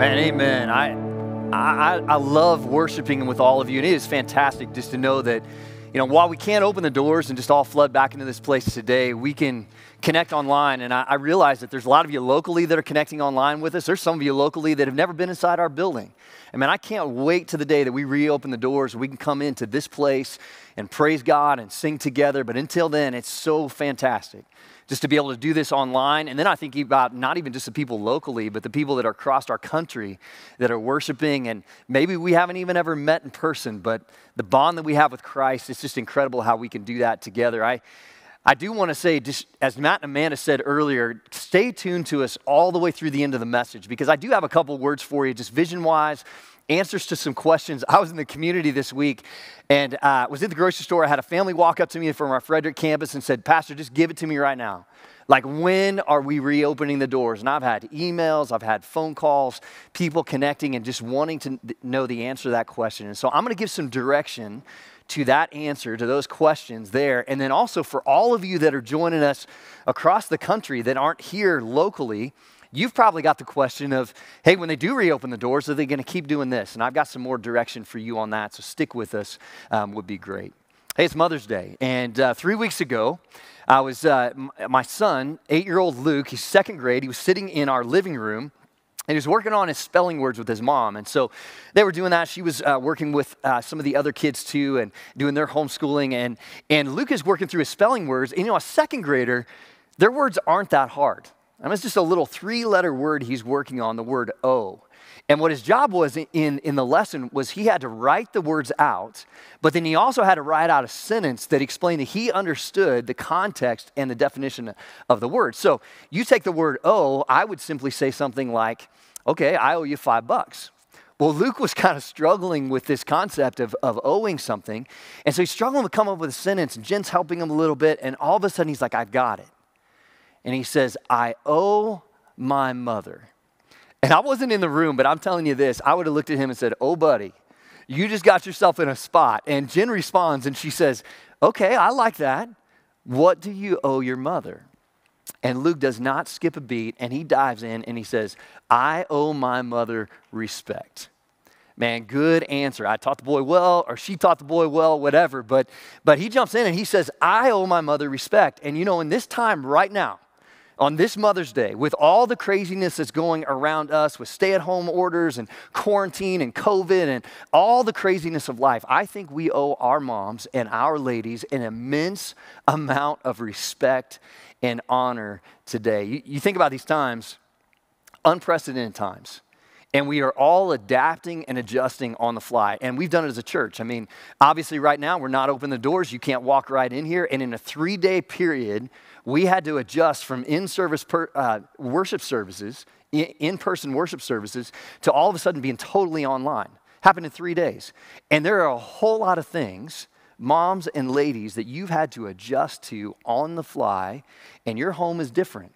Man, amen. I, I, I love worshiping with all of you, and it is fantastic just to know that, you know, while we can't open the doors and just all flood back into this place today, we can connect online. And I, I realize that there's a lot of you locally that are connecting online with us. There's some of you locally that have never been inside our building. And man, I can't wait to the day that we reopen the doors, we can come into this place and praise God and sing together. But until then, it's so fantastic just to be able to do this online. And then I think about not even just the people locally, but the people that are across our country that are worshiping. And maybe we haven't even ever met in person, but the bond that we have with Christ, it's just incredible how we can do that together. I, I do want to say, just as Matt and Amanda said earlier, stay tuned to us all the way through the end of the message because I do have a couple words for you, just vision wise answers to some questions. I was in the community this week and uh, was at the grocery store. I had a family walk up to me from our Frederick campus and said, Pastor, just give it to me right now. Like, when are we reopening the doors? And I've had emails, I've had phone calls, people connecting and just wanting to know the answer to that question. And so I'm going to give some direction to that answer, to those questions there. And then also for all of you that are joining us across the country that aren't here locally, You've probably got the question of, hey, when they do reopen the doors, are they going to keep doing this? And I've got some more direction for you on that, so stick with us, um, would be great. Hey, it's Mother's Day, and uh, three weeks ago, I was, uh, m- my son, eight year old Luke, he's second grade, he was sitting in our living room. And he was working on his spelling words with his mom. And so they were doing that. She was uh, working with uh, some of the other kids too and doing their homeschooling. And, and Luke is working through his spelling words. And, you know, a second grader, their words aren't that hard. And it's just a little three letter word he's working on, the word oh. And what his job was in, in the lesson was he had to write the words out, but then he also had to write out a sentence that explained that he understood the context and the definition of the word. So you take the word owe, I would simply say something like, okay, I owe you five bucks. Well, Luke was kind of struggling with this concept of, of owing something. And so he's struggling to come up with a sentence, and Jen's helping him a little bit, and all of a sudden he's like, I've got it and he says, I owe my mother. And I wasn't in the room, but I'm telling you this I would have looked at him and said, Oh, buddy, you just got yourself in a spot. And Jen responds and she says, Okay, I like that. What do you owe your mother? And Luke does not skip a beat and he dives in and he says, I owe my mother respect. Man, good answer. I taught the boy well, or she taught the boy well, whatever. But, but he jumps in and he says, I owe my mother respect. And you know, in this time right now, on this Mother's Day, with all the craziness that's going around us with stay at home orders and quarantine and COVID and all the craziness of life, I think we owe our moms and our ladies an immense amount of respect and honor today. You, you think about these times, unprecedented times. And we are all adapting and adjusting on the fly. And we've done it as a church. I mean, obviously, right now, we're not open the doors. You can't walk right in here. And in a three day period, we had to adjust from in service uh, worship services, in person worship services, to all of a sudden being totally online. Happened in three days. And there are a whole lot of things, moms and ladies, that you've had to adjust to on the fly, and your home is different.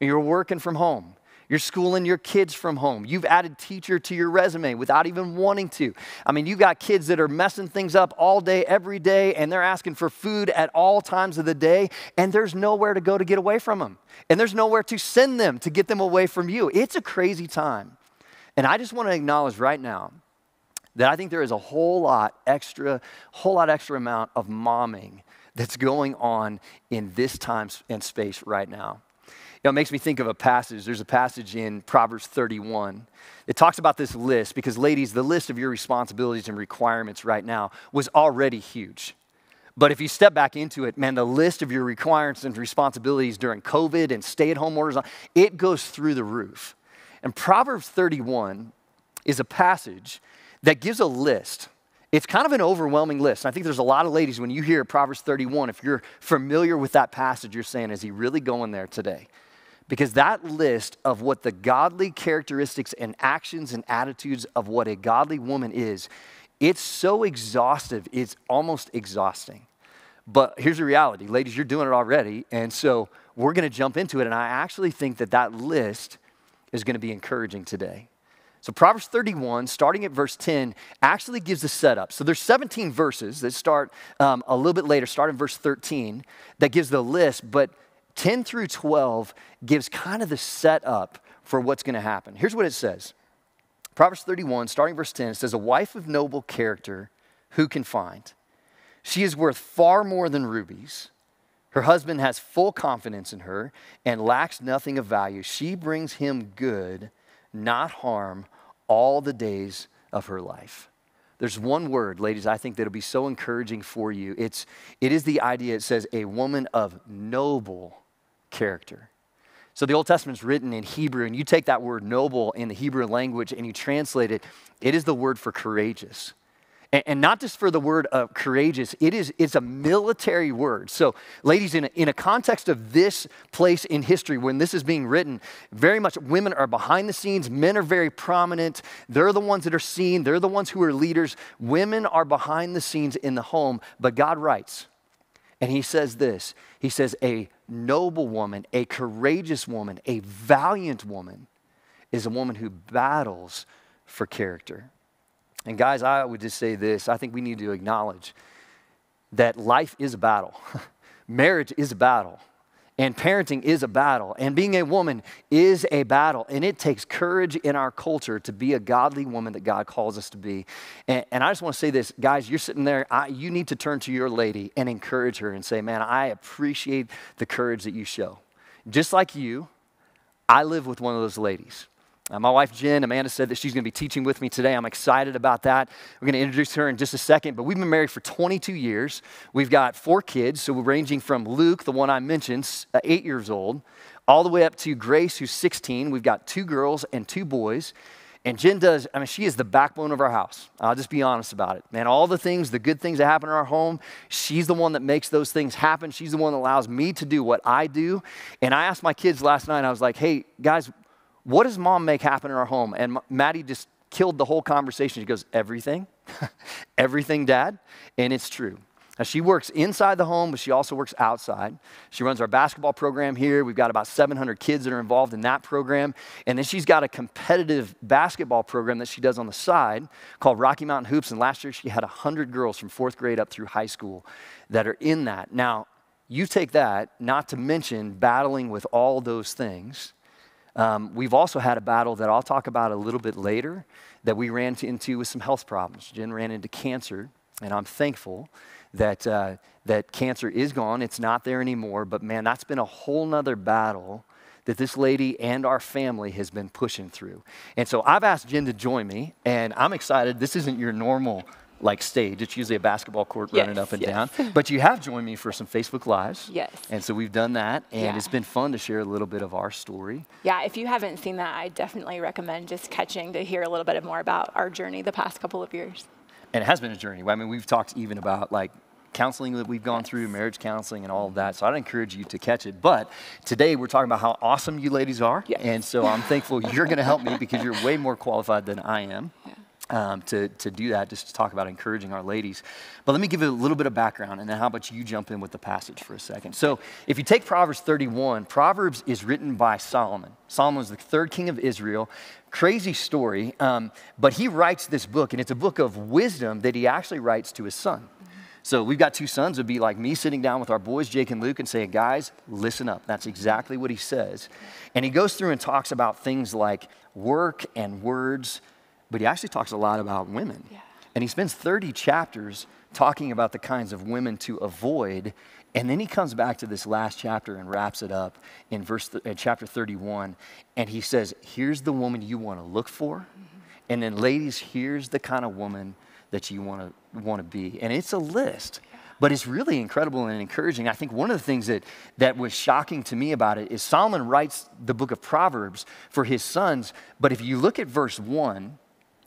You're working from home. You're schooling your kids from home. You've added teacher to your resume without even wanting to. I mean, you've got kids that are messing things up all day, every day, and they're asking for food at all times of the day, and there's nowhere to go to get away from them. And there's nowhere to send them to get them away from you. It's a crazy time. And I just want to acknowledge right now that I think there is a whole lot extra, whole lot extra amount of momming that's going on in this time and space right now know, it makes me think of a passage. There's a passage in Proverbs 31. It talks about this list because, ladies, the list of your responsibilities and requirements right now was already huge. But if you step back into it, man, the list of your requirements and responsibilities during COVID and stay at home orders, it goes through the roof. And Proverbs 31 is a passage that gives a list. It's kind of an overwhelming list. And I think there's a lot of ladies, when you hear Proverbs 31, if you're familiar with that passage, you're saying, is he really going there today? Because that list of what the godly characteristics and actions and attitudes of what a godly woman is, it's so exhaustive, it's almost exhausting. But here's the reality, ladies, you're doing it already. And so we're going to jump into it. And I actually think that that list is going to be encouraging today. So Proverbs 31, starting at verse 10, actually gives the setup. So there's 17 verses that start um, a little bit later, start in verse 13, that gives the list, but 10 through 12 gives kind of the setup for what's going to happen. Here's what it says Proverbs 31, starting verse 10, it says, A wife of noble character, who can find? She is worth far more than rubies. Her husband has full confidence in her and lacks nothing of value. She brings him good, not harm, all the days of her life there's one word ladies i think that'll be so encouraging for you it's it is the idea it says a woman of noble character. So the Old Testament's written in Hebrew, and you take that word noble in the Hebrew language and you translate it, it is the word for courageous. And, and not just for the word of courageous, it is it's a military word. So, ladies, in a, in a context of this place in history when this is being written, very much women are behind the scenes, men are very prominent, they're the ones that are seen, they're the ones who are leaders. Women are behind the scenes in the home, but God writes. And he says this He says, A noble woman, a courageous woman, a valiant woman is a woman who battles for character. And guys, I would just say this I think we need to acknowledge that life is a battle, marriage is a battle. And parenting is a battle. And being a woman is a battle. And it takes courage in our culture to be a godly woman that God calls us to be. And, and I just want to say this, guys, you're sitting there, I, you need to turn to your lady and encourage her and say, man, I appreciate the courage that you show. Just like you, I live with one of those ladies. Uh, my wife, Jen, Amanda said that she's going to be teaching with me today. I'm excited about that. We're going to introduce her in just a second, but we've been married for 22 years. We've got four kids, so we're ranging from Luke, the one I mentioned, uh, eight years old, all the way up to Grace, who's 16. We've got two girls and two boys. And Jen does, I mean, she is the backbone of our house. I'll just be honest about it. Man, all the things, the good things that happen in our home, she's the one that makes those things happen. She's the one that allows me to do what I do. And I asked my kids last night, I was like, hey, guys, what does mom make happen in our home? And Maddie just killed the whole conversation. She goes, Everything, everything, dad. And it's true. Now, she works inside the home, but she also works outside. She runs our basketball program here. We've got about 700 kids that are involved in that program. And then she's got a competitive basketball program that she does on the side called Rocky Mountain Hoops. And last year, she had 100 girls from fourth grade up through high school that are in that. Now, you take that, not to mention battling with all those things um, we've also had a battle that I'll talk about a little bit later that we ran into with some health problems. Jen ran into cancer, and I'm thankful that, uh, that cancer is gone. It's not there anymore. But man, that's been a whole nother battle that this lady and our family has been pushing through. And so I've asked Jen to join me, and I'm excited. This isn't your normal like stage. It's usually a basketball court yes, running up and yes. down. But you have joined me for some Facebook Lives. Yes. And so we've done that, and yeah. it's been fun to share a little bit of our story. Yeah, if you haven't seen that, I definitely recommend just catching to hear a little bit more about our journey the past couple of years. And it has been a journey. I mean, we've talked even about like counseling that we've gone through, marriage counseling, and all of that. So I'd encourage you to catch it. But today we're talking about how awesome you ladies are. Yes. And so I'm thankful you're going to help me because you're way more qualified than I am. Yeah um, to, to do that, just to talk about encouraging our ladies. But let me give you a little bit of background, and then how about you jump in with the passage for a second? So, if you take Proverbs 31, Proverbs is written by Solomon. Solomon was the third king of Israel. Crazy story, um, but he writes this book, and it's a book of wisdom that he actually writes to his son. So we've got two sons. It'd be like me sitting down with our boys, Jake and Luke, and saying, guys, listen up. That's exactly what he says. And he goes through and talks about things like work and words, but he actually talks a lot about women. Yeah. And he spends 30 chapters talking about the kinds of women to avoid. And then he comes back to this last chapter and wraps it up in verse th- uh, chapter 31. And he says, Here's the woman you want to look for. Mm-hmm. And then, ladies, here's the kind of woman that you want to want to be. And it's a list. But it's really incredible and encouraging. I think one of the things that, that was shocking to me about it is Solomon writes the book of Proverbs for his sons, but if you look at verse 1,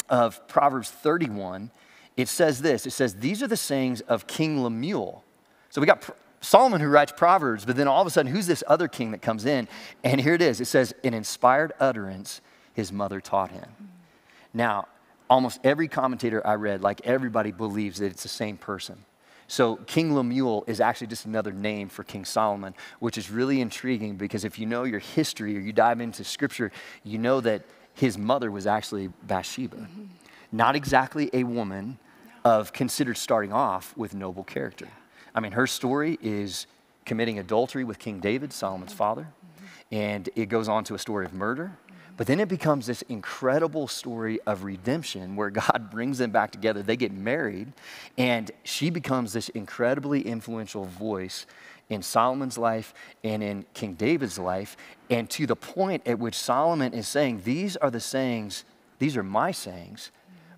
of Proverbs 31, it says this it says, These are the sayings of King Lemuel. So we got Solomon who writes Proverbs, but then all of a sudden, who's this other king that comes in? And here it is it says, An inspired utterance his mother taught him. Now, almost every commentator I read, like everybody, believes that it's the same person. So King Lemuel is actually just another name for King Solomon, which is really intriguing because if you know your history or you dive into scripture, you know that his mother was actually Bathsheba, mm-hmm. not exactly a woman no. of considered starting off with noble character. Yeah. I mean, her story is committing adultery with King David, Solomon's mm-hmm. father, mm-hmm. and it goes on to a story of murder. Mm-hmm. But then it becomes this incredible story of redemption where God brings them back together. They get married, and she becomes this incredibly influential voice in Solomon's life and in King David's life, and to the point at which Solomon is saying, These are the sayings, these are my sayings,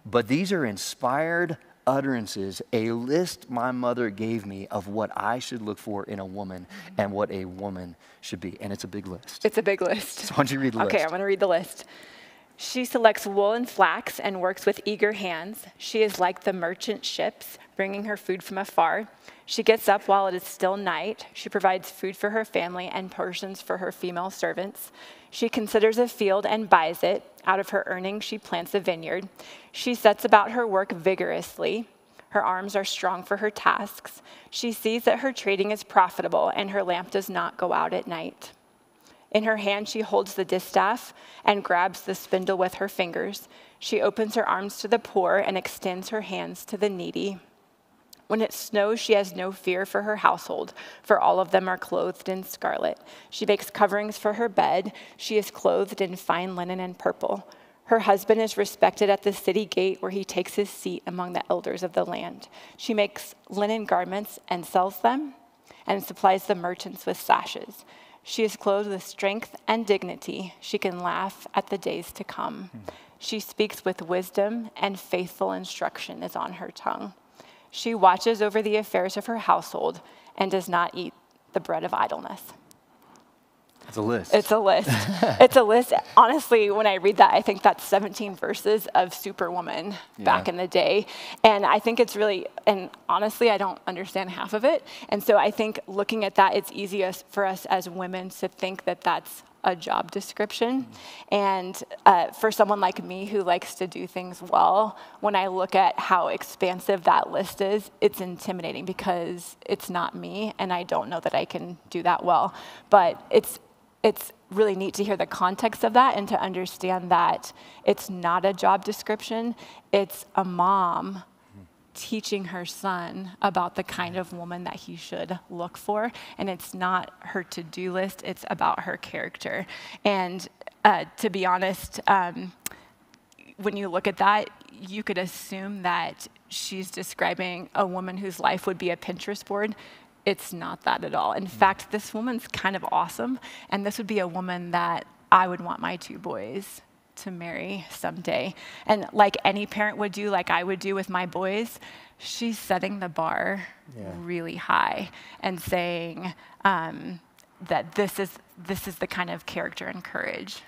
but these are inspired utterances, a list my mother gave me of what I should look for in a woman and what a woman should be. And it's a big list. It's a big list. So why don't you read the okay, list? Okay, I'm going to read the list. She selects wool and flax and works with eager hands. She is like the merchant ships, bringing her food from afar. She gets up while it is still night. She provides food for her family and portions for her female servants. She considers a field and buys it. Out of her earnings, she plants a vineyard. She sets about her work vigorously. Her arms are strong for her tasks. She sees that her trading is profitable, and her lamp does not go out at night. In her hand, she holds the distaff and grabs the spindle with her fingers. She opens her arms to the poor and extends her hands to the needy. When it snows, she has no fear for her household, for all of them are clothed in scarlet. She makes coverings for her bed. She is clothed in fine linen and purple. Her husband is respected at the city gate where he takes his seat among the elders of the land. She makes linen garments and sells them and supplies the merchants with sashes. She is clothed with strength and dignity. She can laugh at the days to come. Hmm. She speaks with wisdom, and faithful instruction is on her tongue. She watches over the affairs of her household and does not eat the bread of idleness. It's a list. It's a list. it's a list. Honestly, when I read that, I think that's 17 verses of Superwoman yeah. back in the day. And I think it's really, and honestly, I don't understand half of it. And so I think looking at that, it's easiest for us as women to think that that's a job description. Mm-hmm. And uh, for someone like me who likes to do things well, when I look at how expansive that list is, it's intimidating because it's not me and I don't know that I can do that well. But it's it's really neat to hear the context of that and to understand that it's not a job description, it's a mom teaching her son about the kind of woman that he should look for. And it's not her to do list, it's about her character. And uh, to be honest, um, when you look at that, you could assume that she's describing a woman whose life would be a Pinterest board it's not that at all. In mm-hmm. fact, this woman's kind of awesome, and this would be a woman that I would want my two boys to marry someday. And like any parent would do, like I would do with my boys, she's setting the bar yeah. really high and saying um, that this is this is the kind of character and courage.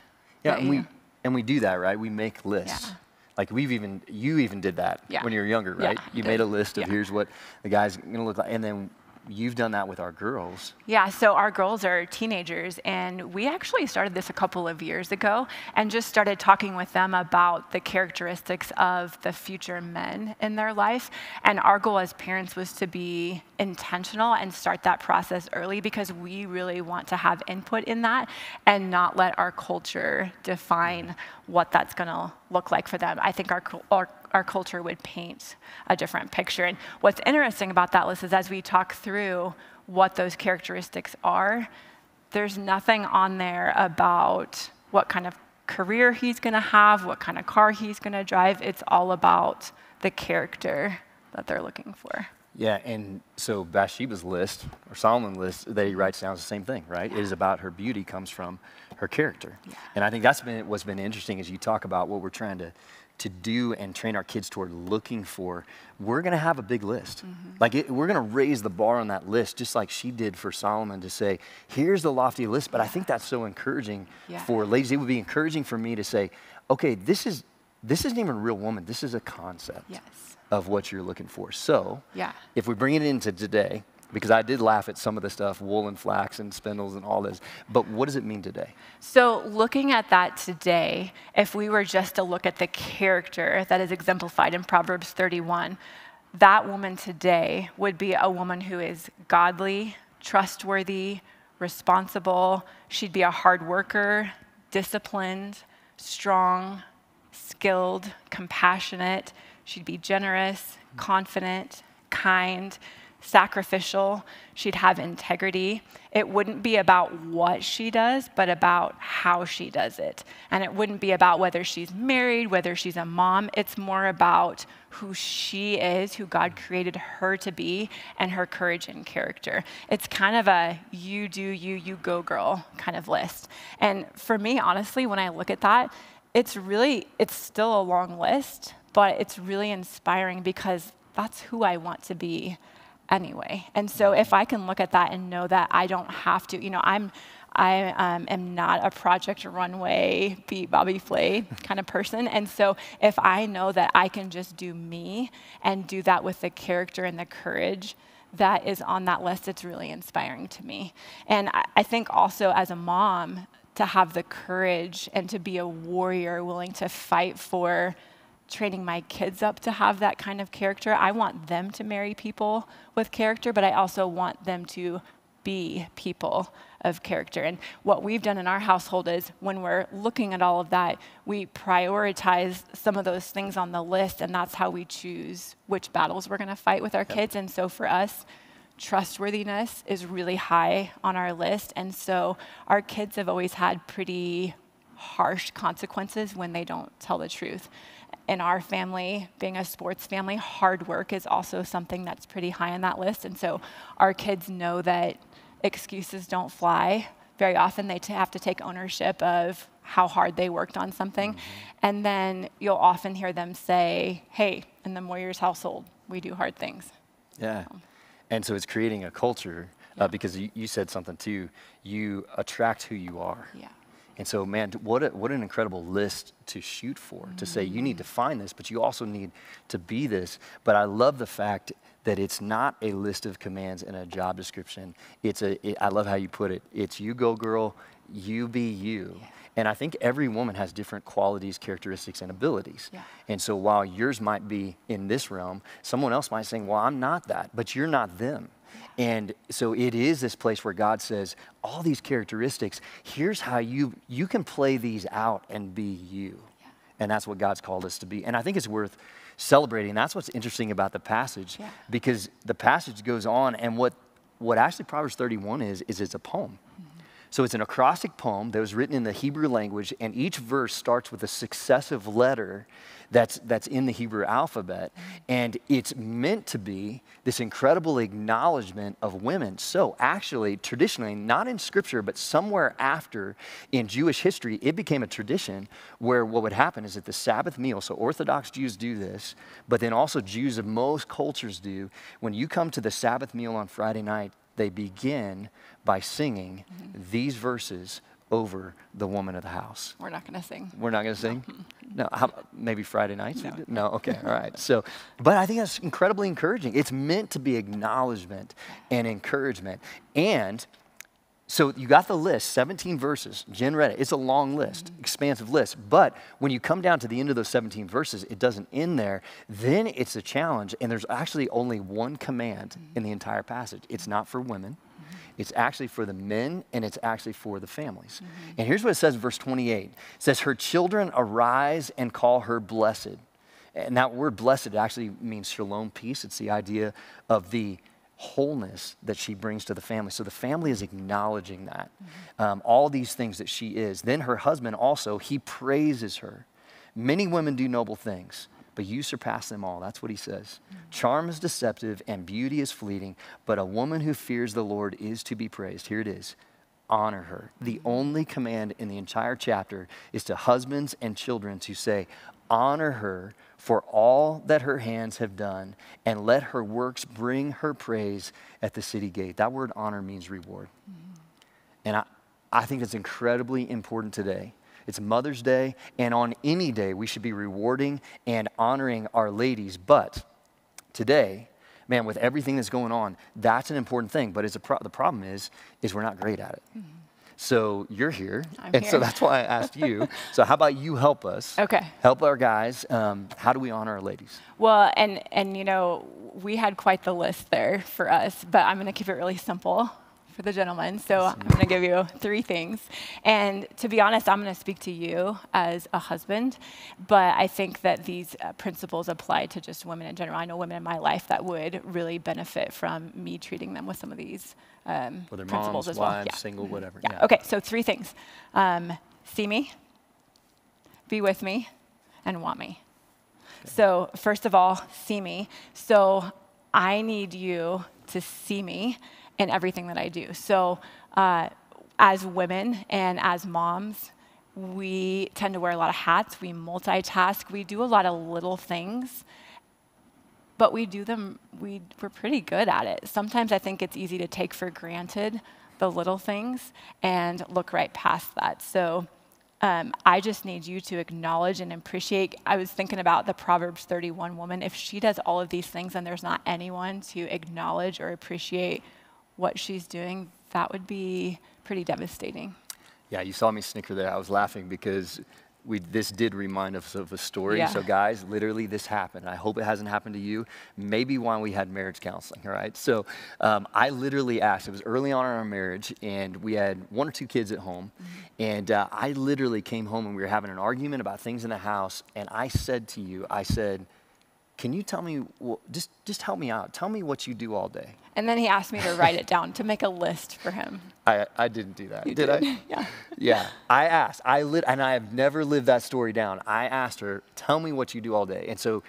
Yeah, and we and we do that, right? We make lists. Yeah. Like we've even you even did that yeah. when you were younger, right? you did. made a list of here's what the guy's gonna look like, and then you've done that with our girls. Yeah, so our girls are teenagers, and we actually started this a couple of years ago and just started talking with them about the characteristics of the future men in their life. And our goal as parents was to be intentional and start that process early because we really want to have input in that and not let our culture define what that's going to look like for them, I think our, our, our culture would paint a different picture. And what's interesting about that list is as we talk through what those characteristics are, there's nothing on there about what kind of career he's going to have, what kind of car he's going to drive. It's all about the character that they're looking for. Yeah, and so Bathsheba's list or Solomon's list that he writes down is the same thing, right? Yeah. It is about her beauty comes from her character. Yeah. And I think that's been what's been interesting as you talk about what we're trying to to do and train our kids toward looking for, we're going to have a big list. Mm-hmm. Like it, we're going to raise the bar on that list, just like she did for Solomon to say, here's the lofty list. But I think that's so encouraging yeah. for ladies. It would be encouraging for me to say, okay, this is this isn't even a real woman. This is a concept yes. of what you're looking for. So yeah. if we bring it into today, because I did laugh at some of the stuff wool and flax and spindles and all this. But what does it mean today? So, looking at that today, if we were just to look at the character that is exemplified in Proverbs 31, that woman today would be a woman who is godly, trustworthy, responsible. She'd be a hard worker, disciplined, strong, skilled, compassionate. She'd be generous, confident, kind sacrificial, she'd have integrity. It wouldn't be about what she does, but about how she does it. And it wouldn't be about whether she's married, whether she's a mom. It's more about who she is, who God created her to be, and her courage and character. It's kind of a you do you, you go girl kind of list. And for me, honestly, when I look at that, it's really, it's still a long list, but it's really inspiring because that's who I want to be anyway. And so if I can look at that and know that I don't have to, you know, I'm, I um, am not a project runway, be Bobby Flay kind of person. And so if I know that I can just do me and do that with the character and the courage that is on that list, it's really inspiring to me. And I, I think also as a mom, to have the courage and to be a warrior willing to fight for training my kids up to have that kind of character. I want them to marry people with character, but I also want them to be people of character. And what we've done in our household is when we're looking at all of that, we prioritize some of those things on the list, and that's how we choose which battles we're going to fight with our yep. kids. And so for us, trustworthiness is really high on our list. And so our kids have always had pretty harsh consequences when they don't tell the truth in our family, being a sports family, hard work is also something that's pretty high on that list. And so our kids know that excuses don't fly. Very often they have to take ownership of how hard they worked on something. Mm-hmm. And then you'll often hear them say, hey, in the Moyers household, we do hard things. Yeah. And so it's creating a culture uh, yeah. uh, because you, you said something too. You attract who you are. Yeah. And so, man, what, a, what an incredible list to shoot for, mm-hmm. to say you need to mm-hmm. find this, but you also need to be this. But I love the fact that it's not a list of commands and a job description. It's a. It, I love how you put it. It's you go girl, you be you. Yeah. And I think every woman has different qualities, characteristics, and abilities. Yeah. And so while yours might be in this realm, someone else might say, well, I'm not that, but you're not them. And so it is this place where God says, all these characteristics, here's how you you can play these out and be you. And that's what God's called us to be. And I think it's worth celebrating. That's what's interesting about the passage yeah. because the passage goes on and what what actually Proverbs 31 is is it's a poem. So it's an acrostic poem that was written in the Hebrew language, and each verse starts with a successive letter that's, that's in the Hebrew alphabet. And it's meant to be this incredible acknowledgement of women. So, actually, traditionally, not in scripture, but somewhere after in Jewish history, it became a tradition where what would happen is at the Sabbath meal, so Orthodox Jews do this, but then also Jews of most cultures do, when you come to the Sabbath meal on Friday night, they begin by singing mm-hmm. these verses over the woman of the house. We're not going to sing. We're not going to sing? No. How, maybe Friday nights? No. no. Okay. All right. So, but I think that's incredibly encouraging. It's meant to be acknowledgement and encouragement. And so you got the list, 17 verses. Jen read it. It's a long list, mm-hmm. expansive list. But when you come down to the end of those 17 verses, it doesn't end there. Then it's a challenge, and there's actually only one command mm-hmm. in the entire passage. It's not for women. Mm-hmm. It's actually for the men and it's actually for the families. Mm-hmm. And here's what it says in verse 28. It says, Her children arise and call her blessed. And that word blessed actually means shalom, peace. It's the idea of the wholeness that she brings to the family. So the family is acknowledging that. Mm-hmm. Um, all these things that she is. Then her husband also, he praises her. Many women do noble things, but you surpass them all. That's what he says. Mm-hmm. Charm is deceptive and beauty is fleeting, but a woman who fears the Lord is to be praised. Here it is honor her. The only command in the entire chapter is to husbands and children to say, honor her for all that her hands have done, and let her works bring her praise at the city gate. That word honor means reward. Mm-hmm. And I, I think it's incredibly important today. It's Mother's Day, and on any day, we should be rewarding and honoring our ladies. But today, man, with everything that's going on, that's an important thing. But it's pro- the problem is, is we're not great at it. Mm-hmm. So you're here. I'm and here. so that's why I asked you. so how about you help us? Okay. Help our guys. Um, how do we honor our ladies? Well, and, and you know, we had quite the list there for us, but I'm going to keep it really simple for the gentleman. So I'm going to give you three things. And to be honest, I'm going to speak to you as a husband, but I think that these uh, principles apply to just women in general. I know women in my life that would really benefit from me treating them with some of these um, Whether principles moms, as well. Wives, yeah. single, whatever. Yeah. yeah. Okay, so three things um, see me, be with me, and want me. So, first of all, see me. So, I need you to see me in everything that I do. So, uh, as women and as moms, we tend to wear a lot of hats, we multitask, we do a lot of little things, but we do them, we, we're pretty good at it. Sometimes I think it's easy to take for granted the little things and look right past that. So um, I just need you to acknowledge and appreciate. I was thinking about the Proverbs 31 woman. If she does all of these things and there's not anyone to acknowledge or appreciate what she's doing, that would be pretty devastating. Yeah, you saw me snicker there. I was laughing because we, this did remind us of a story. Yeah. So guys, literally this happened. I hope it hasn't happened to you. Maybe why we had marriage counseling, all right? So um, I literally asked, it was early on in our marriage and we had one or two kids at home. Mm-hmm. And uh, I literally came home and we were having an argument about things in the house. And I said to you, I said, can you tell me, well, just, just help me out. Tell me what you do all day. And then he asked me to write it down, to make a list for him. I, I didn't do that. Did, did, I? yeah. Yeah. I asked. I lit, and I have never lived that story down. I asked her, tell me what you do all day. And so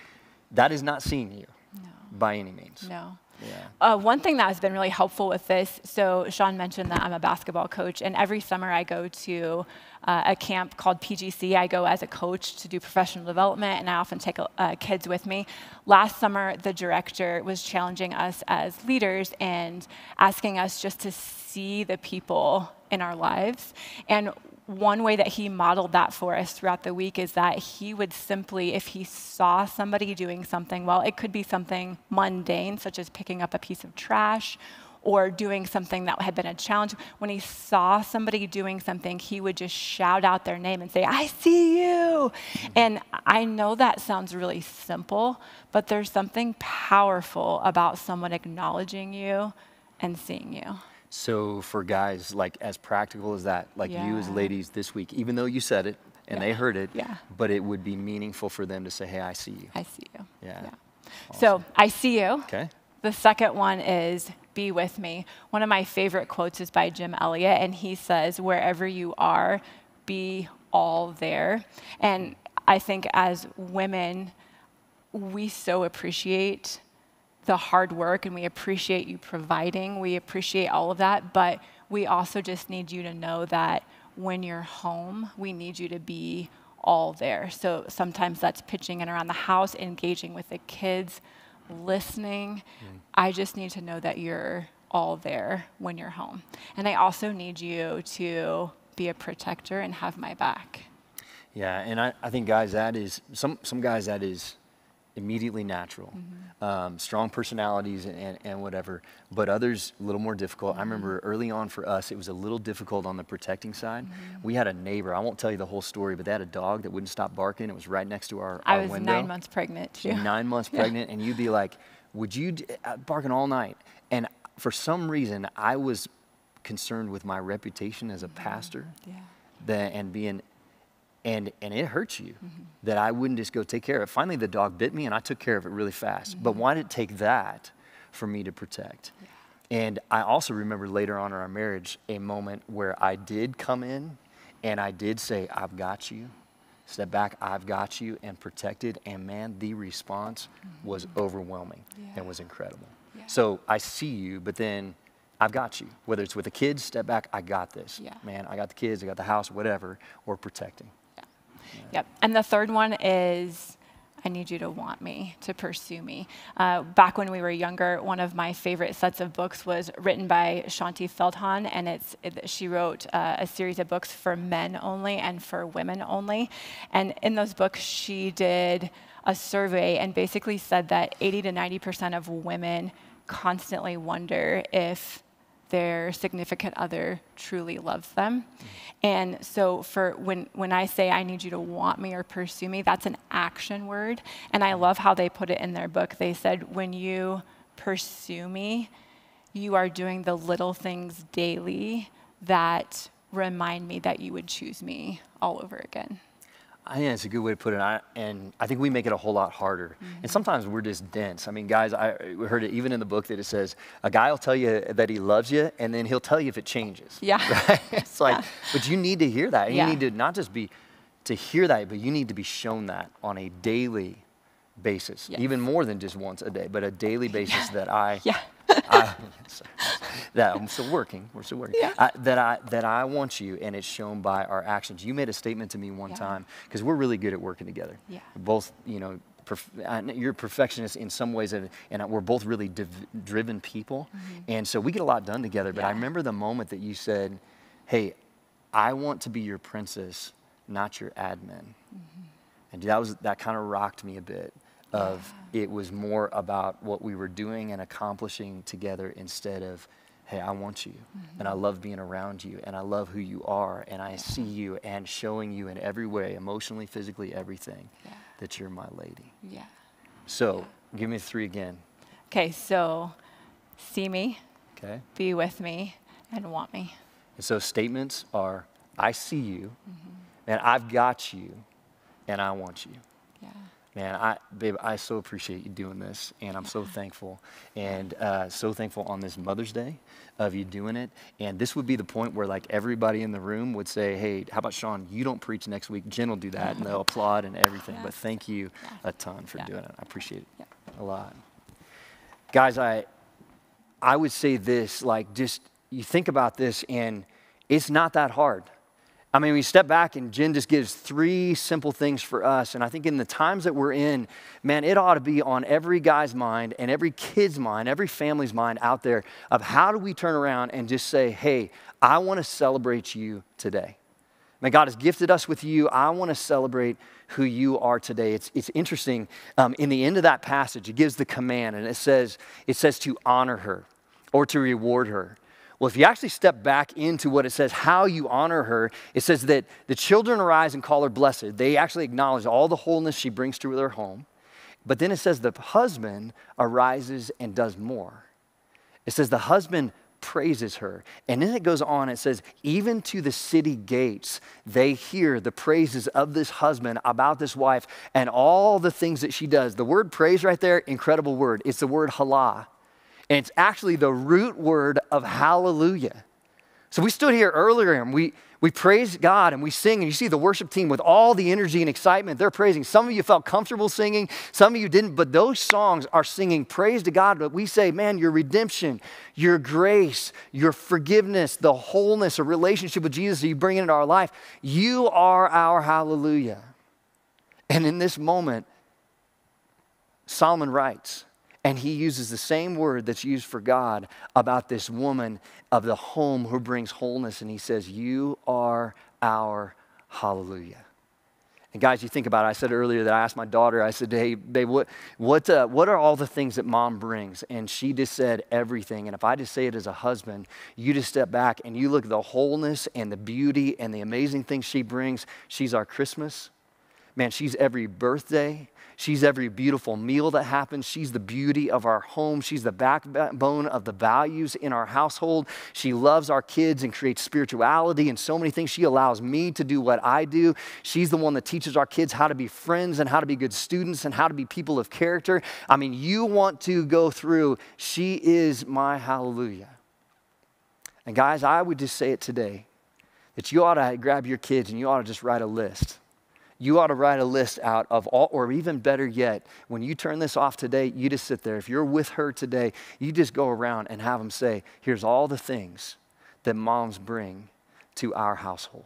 that is not seeing you no. by any means. No. Yeah. Uh, one thing that has been really helpful with this, so Sean mentioned that I'm a basketball coach, and every summer I go to uh, a camp called PGC. I go as a coach to do professional development, and I often take uh, kids with me. Last summer, the director was challenging us as leaders and asking us just to see the people in our lives. And one way that he modeled that for us throughout the week is that he would simply, if he saw somebody doing something, well, it could be something mundane, such as picking up a piece of trash or doing something that had been a challenge. When he saw somebody doing something, he would just shout out their name and say, I see you. And I know that sounds really simple, but there's something powerful about someone acknowledging you and seeing you. So for guys, like as practical as that, like yeah. you as ladies this week, even though you said it and yeah. they heard it, yeah. but it would be meaningful for them to say, hey, I see you. I see you. Yeah. yeah. Awesome. So I see you. Okay. The second one is be with me. One of my favorite quotes is by Jim Elliot, and he says, wherever you are, be all there. And I think as women, we so appreciate the hard work and we appreciate you providing. We appreciate all of that, but we also just need you to know that when you're home, we need you to be all there. So sometimes that's pitching in around the house, engaging with the kids, listening. Mm. I just need to know that you're all there when you're home. And I also need you to be a protector and have my back. Yeah, and I, I think guys that is some some guys that is immediately natural, mm-hmm. um, strong personalities and, and, and, whatever, but others a little more difficult. Mm-hmm. I remember mm-hmm. early on for us, it was a little difficult on the protecting side. Mm-hmm. We had a neighbor, I won't tell you the whole story, but they had a dog that wouldn't stop barking. It was right next to our, our window. I was nine months pregnant. Too. Nine months pregnant, and you'd be like, would you, d- uh, barking all night. And for some reason, I was concerned with my reputation as a mm-hmm. pastor yeah. and being and and it hurts you mm-hmm. that I wouldn't just go take care of it. Finally, the dog bit me, and I took care of it really fast. Mm-hmm. But why did it take that for me to protect? Yeah. And I also remember later on in our marriage a moment where I did come in, and I did say, "I've got you." Step back, I've got you, and protected. And man, the response mm-hmm. was overwhelming yeah. and was incredible. Yeah. So I see you, but then I've got you. Whether it's with the kids, step back, I got this. Man, I got the kids, I got the house, whatever, or protecting. Yep. And the third one is I need you to want me, to pursue me. Uh, back when we were younger, one of my favorite sets of books was written by Shanti Feldhahn, and it's it, she wrote uh, a series of books for men only and for women only. And in those books, she did a survey and basically said that 80 to 90 percent of women constantly wonder if their significant other truly loves them. And so for when when I say I need you to want me or pursue me, that's an action word. And I love how they put it in their book. They said when you pursue me, you are doing the little things daily that remind me that you would choose me all over again. I think that's a good way to put it. I, and I think we make it a whole lot harder. Mm -hmm. And sometimes we're just dense. I mean, guys, I heard it even in the book that it says a guy will tell you that he loves you, and then he'll tell you if it changes. Yeah. Right? It's like, yeah. but you need to hear that. And yeah. You need to not just be to hear that, but you need to be shown that on a daily basis, yes. even more than just once a day, but a daily basis yeah. that I yeah. I, uh, that I'm still working. We're still working. Yeah. I, uh, that I that I want you, and it's shown by our actions. You made a statement to me one yeah. time because we're really good at working together. Yeah. Both, you know, Perf- you're a perfectionist in some ways, and, we're both really div- driven people. Mm-hmm. And so we get a lot done together. But yeah. I remember the moment that you said, Hey, I want to be your princess, not your admin. Mm-hmm. And that, was, that kind of rocked me a bit of it was more about what we were doing and accomplishing together instead of hey i want you mm-hmm. and i love being around you and i love who you are and i yeah. see you and showing you in every way emotionally physically everything yeah. that you're my lady yeah so yeah. give me three again okay so see me okay be with me and want me and so statements are i see you mm-hmm. and i've got you and i want you yeah man, I, babe, I so appreciate you doing this, and I'm so thankful, and uh, so thankful on this Mother's Day of you doing it. And this would be the point where like everybody in the room would say, hey, how about Sean? You don't preach next week. Jen will do that, and they'll applaud and everything. Yeah. But thank you yeah. a ton for yeah. doing it. I appreciate it a lot, guys. I I would say this, like, just you think about this, and it's not that hard. I mean, we step back and Jen just gives three simple things for us. And I think in the times that we're in, man, it ought to be on every guy's mind and every kid's mind, every family's mind out there of how do we turn around and just say, hey, I want to celebrate you today. Man, God has gifted us with you. I want to celebrate who you are today. It's, it's interesting. Um, in the end of that passage, it gives the command and it says, it says to honor her or to reward her. Well, if you actually step back into what it says, how you honor her, it says that the children arise and call her blessed. They actually acknowledge all the wholeness she brings to their home. But then it says the husband arises and does more. It says the husband praises her. And then it goes on, it says, even to the city gates, they hear the praises of this husband about this wife and all the things that she does. The word praise right there, incredible word. It's the word halah. And it's actually the root word of hallelujah. So we stood here earlier and we, we praised God and we sing, and you see the worship team with all the energy and excitement. They're praising. Some of you felt comfortable singing, some of you didn't, but those songs are singing praise to God. But we say, man, your redemption, your grace, your forgiveness, the wholeness, a relationship with Jesus that you bring into our life. You are our hallelujah. And in this moment, Solomon writes, and he uses the same word that's used for God about this woman of the home who brings wholeness. And he says, You are our hallelujah. And guys, you think about it. I said earlier that I asked my daughter, I said, Hey, babe, what, what, uh, what are all the things that mom brings? And she just said everything. And if I just say it as a husband, you just step back and you look at the wholeness and the beauty and the amazing things she brings. She's our Christmas man, she's every birthday. She's every beautiful meal that happens. She's the beauty of our home. She's the backbone of the values in our household. She loves our kids and creates spirituality and so many things. She allows me to do what I do. She's the one that teaches our kids how to be friends and how to be good students and how to be people of character. I mean, you want to go through, she is my hallelujah. And guys, I would just say it today that you ought to grab your kids and you ought to just write a list you ought to write a list out of all, or even better yet, when you turn this off today, you just sit there. If you're with her today, you just go around and have them say, here's all the things that moms bring to our household.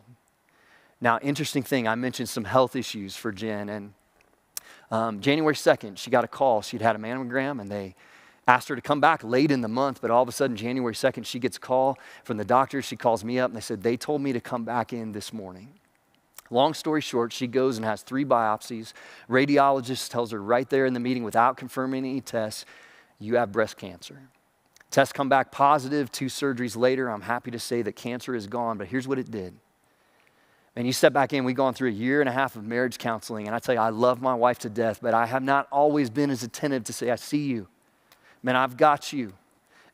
Now, interesting thing, I mentioned some health issues for Jen, and um, January 2nd, she got a call. She'd had a mammogram, and they asked her to come back late in the month, but all of a sudden, January 2nd, she gets a call from the doctor. She calls me up, and they said, They told me to come back in this morning. Long story short, she goes and has three biopsies. Radiologist tells her right there in the meeting without confirming any tests, you have breast cancer. Tests come back positive, two surgeries later. I'm happy to say that cancer is gone, but here's what it did. And you step back in, we've gone through a year and a half of marriage counseling, and I tell you, I love my wife to death, but I have not always been as attentive to say, I see you. Man, I've got you,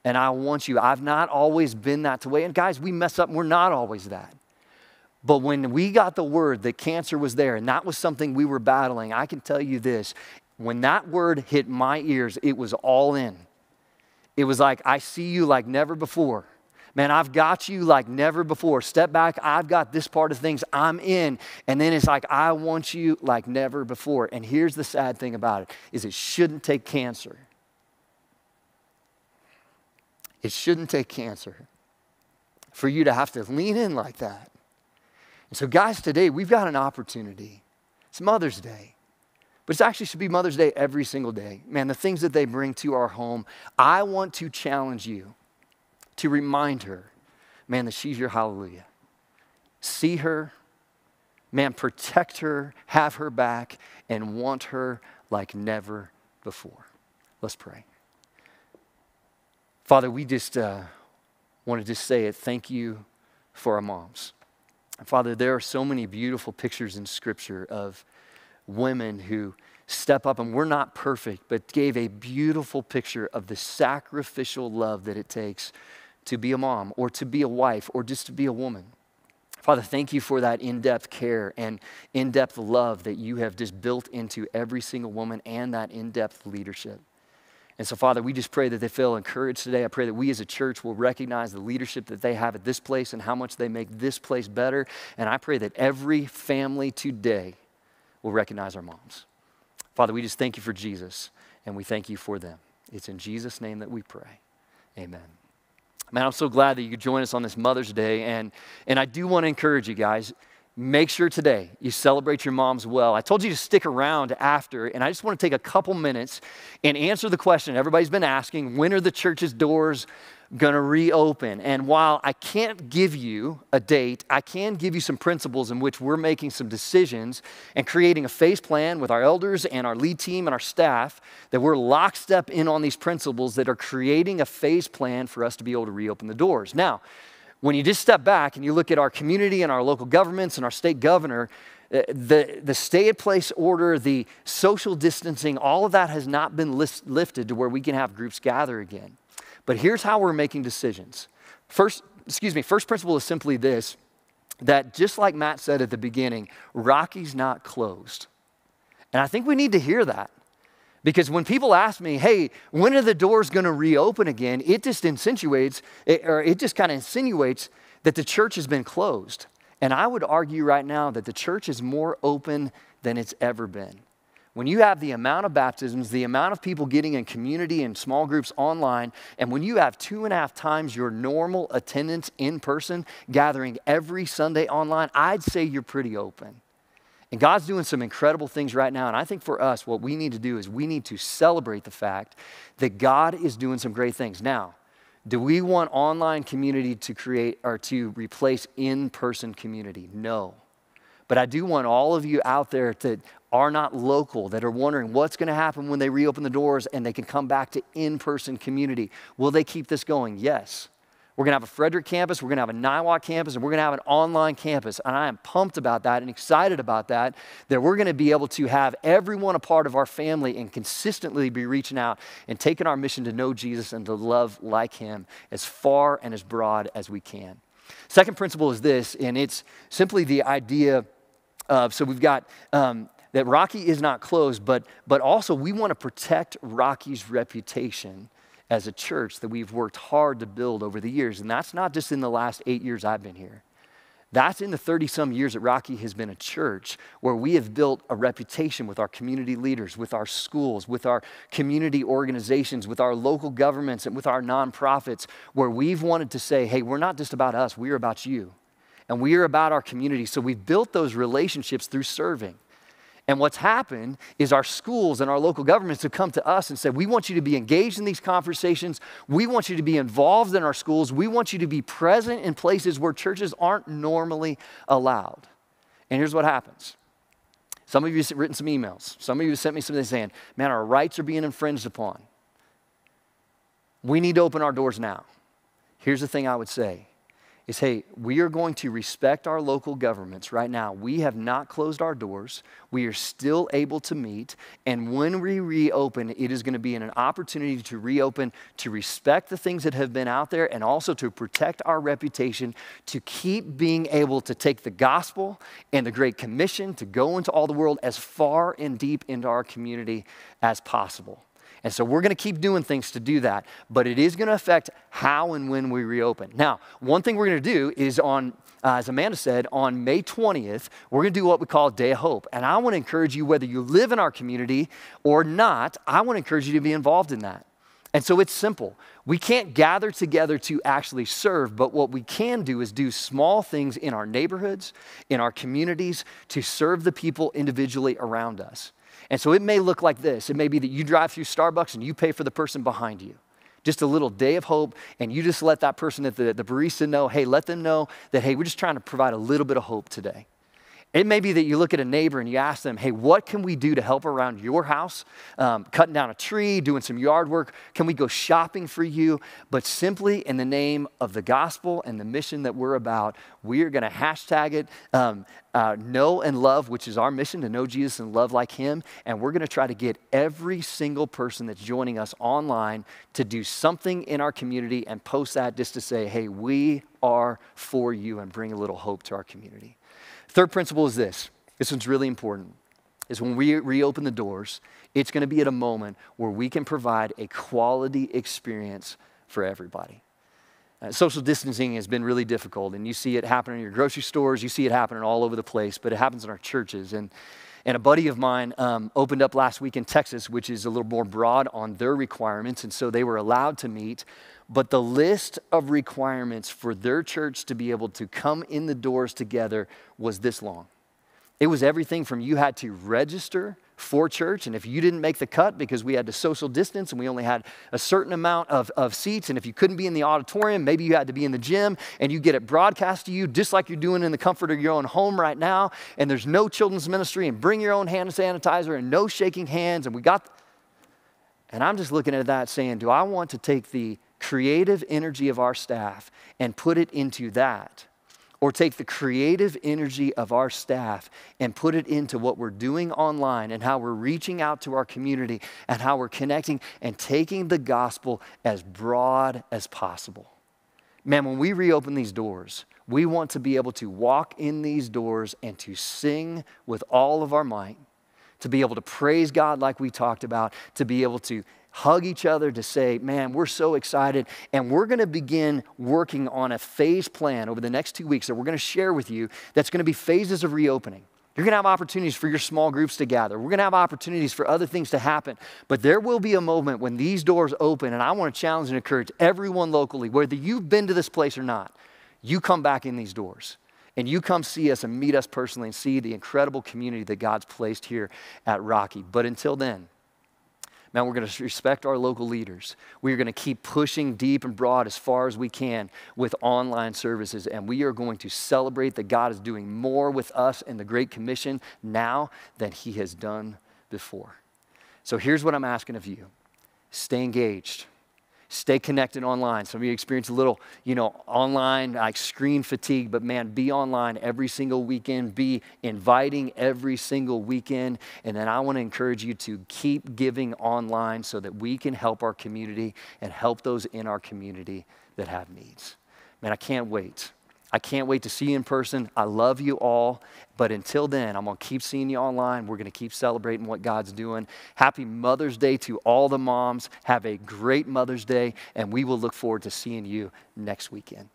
and I want you. I've not always been that way. And guys, we mess up, and we're not always that. But when we got the word that cancer was there and that was something we were battling, I can tell you this when that word hit my ears, it was all in. It was like, I see you like never before. Man, I've got you like never before. Step back. I've got this part of things. I'm in. And then it's like, I want you like never before. And here's the sad thing about it is it shouldn't take cancer. It shouldn't take cancer for you to have to lean in like that and so, guys, today we've got an opportunity. It's Mother's Day, but it actually should be Mother's Day every single day. Man, the things that they bring to our home, I want to challenge you to remind her, man, that she's your hallelujah. See her, man, protect her, have her back, and want her like never before. Let's pray. Father, we just uh, want to just say it. Thank you for our moms. And Father, there are so many beautiful pictures in Scripture of women who step up, and we're not perfect, but gave a beautiful picture of the sacrificial love that it takes to be a mom or to be a wife or just to be a woman. Father, thank you for that in depth care and in depth love that you have just built into every single woman and that in depth leadership. And so, Father, we just pray that they feel encouraged today. I pray that we as a church will recognize the leadership that they have at this place and how much they make this place better. And I pray that every family today will recognize our moms. Father, we just thank you for Jesus and we thank you for them. It's in Jesus' name that we pray. Amen. Man, I'm so glad that you could join us on this Mother's Day. And, and I do want to encourage you guys make sure today you celebrate your mom's well. I told you to stick around after, and I just want to take a couple minutes and answer the question everybody's been asking when are the church's doors going to reopen? And while I can't give you a date, I can give you some principles in which we're making some decisions and creating a phase plan with our elders and our lead team and our staff that we're lockstep in on these principles that are creating a phase plan for us to be able to reopen the doors. Now, when you just step back and you look at our community and our local governments and our state governor, uh, the, the stay at place order, the social distancing, all of that has not been list, lifted to where we can have groups gather again. But here's how we're making decisions. First, excuse me, first principle is simply this that just like Matt said at the beginning, Rocky's not closed. And I think we need to hear that. Because when people ask me, hey, when are the doors going to reopen again? It just insinuates, it, or it just kind of insinuates that the church has been closed. And I would argue right now that the church is more open than it's ever been. When you have the amount of baptisms, the amount of people getting in community and small groups online, and when you have two and a half times your normal attendance in person gathering every Sunday online, I'd say you're pretty open. And God's doing some incredible things right now. And I think for us, what we need to do is we need to celebrate the fact that God is doing some great things. Now, do we want online community to create or to replace in person community? No. But I do want all of you out there that are not local, that are wondering what's going to happen when they reopen the doors and they can come back to in person community. Will they keep this going? Yes. We're going to have a Frederick campus, we're going to have a Niwot campus, and we're going to have an online campus. And I am pumped about that and excited about that, that we're going to be able to have everyone a part of our family and consistently be reaching out and taking our mission to know Jesus and to love like him as far and as broad as we can. Second principle is this, and it's simply the idea of so we've got um, that Rocky is not closed, but, but also we want to protect Rocky's reputation as a church that we've worked hard to build over the years. And that's not just in the last eight years I've been here. That's in the 30 some years that Rocky has been a church where we have built a reputation with our community leaders, with our schools, with our community organizations, with our local governments, and with our nonprofits, where we've wanted to say, hey, we're not just about us, we're about you. And we are about our community. So we've built those relationships through serving. And what's happened is our schools and our local governments have come to us and said, We want you to be engaged in these conversations. We want you to be involved in our schools. We want you to be present in places where churches aren't normally allowed. And here's what happens. Some of you have written some emails. Some of you have sent me something saying, Man, our rights are being infringed upon. We need to open our doors now. Here's the thing I would say is hey, we are going to respect our local governments right now. We have not closed our doors. We are still able to meet. And when we reopen, it is going to be an opportunity to reopen, to respect the things that have been out there, and also to protect our reputation, to keep being able to take the gospel and the Great Commission to go into all the world as far and deep into our community as possible. And so we're going to keep doing things to do that, but it is going to affect how and when we reopen. Now, one thing we're going to do is on, uh, as Amanda said, on May 20th, we're going to do what we call Day of Hope. And I want to encourage you, whether you live in our community or not, I want to encourage you to be involved in that. And so it's simple. We can't gather together to actually serve, but what we can do is do small things in our neighborhoods, in our communities, to serve the people individually around us. And so it may look like this. It may be that you drive through Starbucks and you pay for the person behind you. Just a little day of hope, and you just let that person at the, the barista know, hey, let them know that, hey, we're just trying to provide a little bit of hope today. It may be that you look at a neighbor and you ask them, hey, what can we do to help around your house? Um, cutting down a tree, doing some yard work. Can we go shopping for you? But simply in the name of the gospel and the mission that we're about, we are going to hashtag it um, uh, know and love, which is our mission to know Jesus and love like him. And we're going to try to get every single person that's joining us online to do something in our community and post that just to say, hey, we are for you and bring a little hope to our community. Third principle is this this one's really important is when we reopen the doors, it's going to be at a moment where we can provide a quality experience for everybody. Uh, social distancing has been really difficult, and you see it happening in your grocery stores, you see it happening all over the place, but it happens in our churches. And and a buddy of mine um, opened up last week in Texas, which is a little more broad on their requirements. And so they were allowed to meet. But the list of requirements for their church to be able to come in the doors together was this long. It was everything from you had to register for church. And if you didn't make the cut because we had to social distance and we only had a certain amount of, of seats, and if you couldn't be in the auditorium, maybe you had to be in the gym and you get it broadcast to you just like you're doing in the comfort of your own home right now. And there's no children's ministry and bring your own hand sanitizer and no shaking hands. And we got. And I'm just looking at that saying, do I want to take the creative energy of our staff and put it into that? or take the creative energy of our staff and put it into what we're doing online and how we're reaching out to our community and how we're connecting and taking the gospel as broad as possible. Man, when we reopen these doors, we want to be able to walk in these doors and to sing with all of our might, to be able to praise God like we talked about, to be able to hug each other to say, man, we're so excited. And we're going to begin working on a phase plan over the next two weeks that we're going to share with you that's going to be phases of reopening. You're going to have opportunities for your small groups to gather. We're going to have opportunities for other things to happen. But there will be a moment when these doors open, and I want to challenge and encourage everyone locally, whether you've been to this place or not, you come back in these doors and you come see us and meet us personally and see the incredible community that God's placed here at Rocky. But until then, Man, we're going to respect our local leaders. We're going to keep pushing deep and broad as far as we can with online services. And we are going to celebrate that God is doing more with us in the Great Commission now than He has done before. So here's what I'm asking of you stay engaged stay connected online. Some of you experience a little, you know, online like screen fatigue, but man, be online every single weekend, be inviting every single weekend. And then I want to encourage you to keep giving online so that we can help our community and help those in our community that have needs. Man, I can't wait I can't wait to see you in person. I love you all. But until then, I'm going to keep seeing you online. We're going to keep celebrating what God's doing. Happy Mother's Day to all the moms. Have a great Mother's Day, and we will look forward to seeing you next weekend.